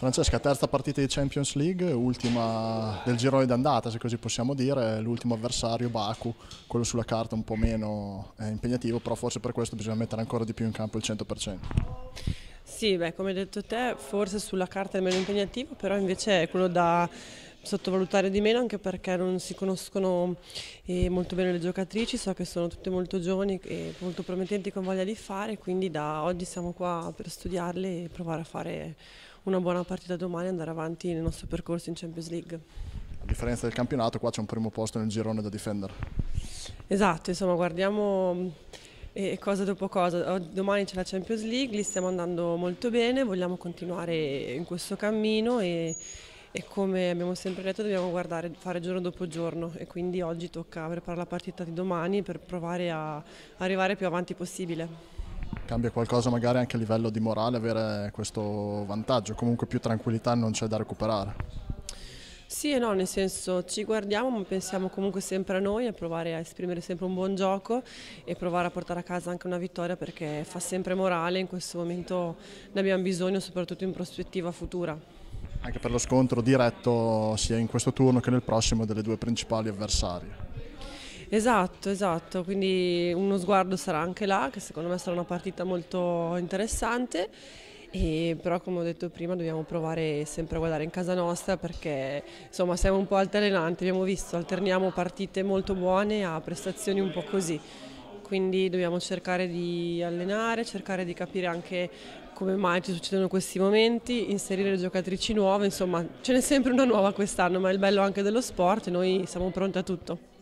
Francesca, terza partita di Champions League, ultima del girone d'andata, se così possiamo dire, l'ultimo avversario Baku, quello sulla carta un po' meno eh, impegnativo, però forse per questo bisogna mettere ancora di più in campo il 100%. Sì, beh, come hai detto te, forse sulla carta è meno impegnativo, però invece è quello da sottovalutare di meno anche perché non si conoscono eh, molto bene le giocatrici, so che sono tutte molto giovani e molto promettenti con voglia di fare, quindi da oggi siamo qua per studiarle e provare a fare una buona partita domani e andare avanti nel nostro percorso in Champions League. A differenza del campionato qua c'è un primo posto nel girone da difendere. Esatto, insomma guardiamo e eh, cosa dopo cosa. Domani c'è la Champions League, lì stiamo andando molto bene, vogliamo continuare in questo cammino e, e come abbiamo sempre detto dobbiamo guardare, fare giorno dopo giorno e quindi oggi tocca preparare la partita di domani per provare a arrivare più avanti possibile. Cambia qualcosa magari anche a livello di morale avere questo vantaggio, comunque più tranquillità non c'è da recuperare. Sì e no, nel senso ci guardiamo ma pensiamo comunque sempre a noi, a provare a esprimere sempre un buon gioco e provare a portare a casa anche una vittoria perché fa sempre morale, in questo momento ne abbiamo bisogno soprattutto in prospettiva futura anche per lo scontro diretto sia in questo turno che nel prossimo delle due principali avversarie. Esatto, esatto, quindi uno sguardo sarà anche là, che secondo me sarà una partita molto interessante. E però come ho detto prima dobbiamo provare sempre a guardare in casa nostra perché insomma siamo un po' altalenanti, abbiamo visto, alterniamo partite molto buone a prestazioni un po' così quindi dobbiamo cercare di allenare, cercare di capire anche come mai ci succedono questi momenti, inserire giocatrici nuove, insomma ce n'è sempre una nuova quest'anno, ma è il bello anche dello sport, noi siamo pronti a tutto.